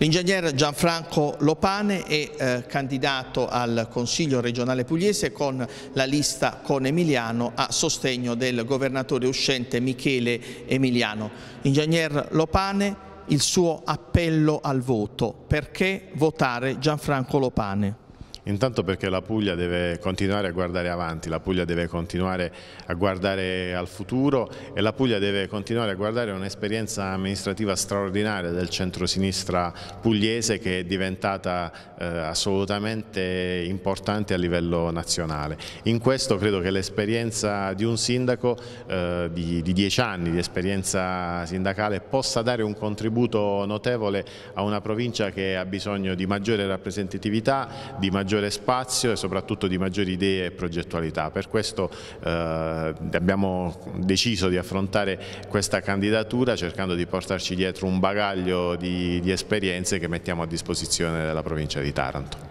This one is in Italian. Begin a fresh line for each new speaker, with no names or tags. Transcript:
L'ingegner Gianfranco Lopane è eh, candidato al Consiglio regionale pugliese con la lista con Emiliano a sostegno del governatore uscente Michele Emiliano. Ingegner Lopane, il suo appello al voto. Perché votare Gianfranco Lopane? Intanto perché
la Puglia deve continuare a guardare avanti, la Puglia deve continuare a guardare al futuro e la Puglia deve continuare a guardare un'esperienza amministrativa straordinaria del centro-sinistra pugliese che è diventata eh, assolutamente importante a livello nazionale. In questo credo che l'esperienza di un sindaco eh, di, di dieci anni di esperienza sindacale possa dare un contributo notevole a una provincia che ha bisogno di maggiore rappresentatività, di maggiore maggiore spazio e soprattutto di maggiori idee e progettualità. Per questo eh, abbiamo deciso di affrontare questa candidatura cercando di portarci dietro un bagaglio di, di esperienze che mettiamo a disposizione della provincia di Taranto.